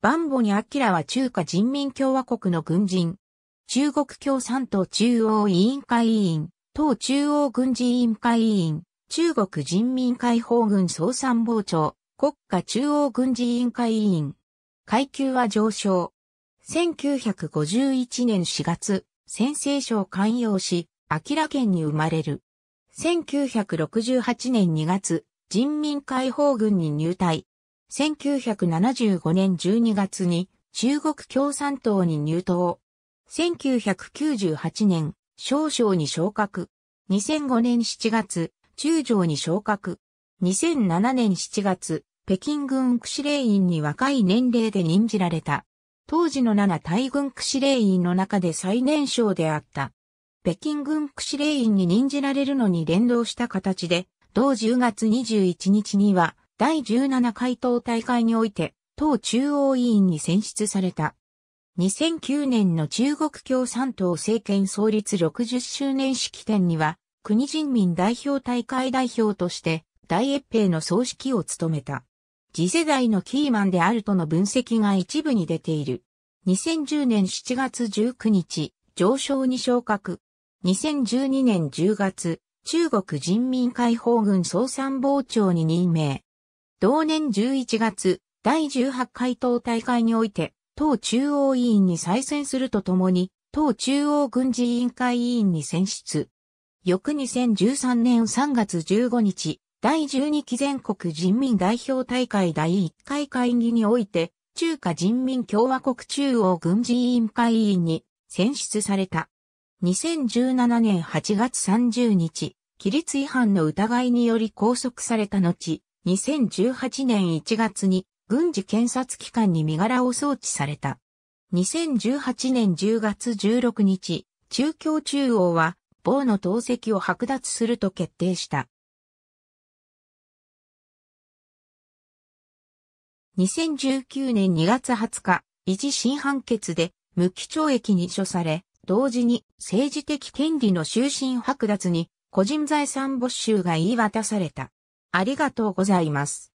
バンボニアキラは中華人民共和国の軍人。中国共産党中央委員会委員、党中央軍事委員会委員、中国人民解放軍総参謀長、国家中央軍事委員会委員。階級は上昇。1951年4月、先制省寛容し、明ラ県に生まれる。1968年2月、人民解放軍に入隊。1975年12月に中国共産党に入党。1998年、少将に昇格。2005年7月、中将に昇格。2007年7月、北京軍区司令員に若い年齢で任じられた。当時の7大軍区司令員の中で最年少であった。北京軍区司令員に任じられるのに連動した形で、同10月21日には、第17回党大会において、党中央委員に選出された。2009年の中国共産党政権創立60周年式典には、国人民代表大会代表として大越平の総指揮を務めた。次世代のキーマンであるとの分析が一部に出ている。2010年7月19日、上昇に昇格。2012年10月、中国人民解放軍総参謀長に任命。同年11月、第18回党大会において、党中央委員に再選するとともに、党中央軍事委員会委員に選出。翌2013年3月15日、第12期全国人民代表大会第1回会議において、中華人民共和国中央軍事委員会委員に選出された。2017年8月30日、規律違反の疑いにより拘束された後、2018年1月に軍事検察機関に身柄を送致された。2018年10月16日、中共中央は、某の投石を剥奪すると決定した。2019年2月20日、維持判決で無期懲役に処され、同時に政治的権利の終身剥奪に個人財産没収が言い渡された。ありがとうございます。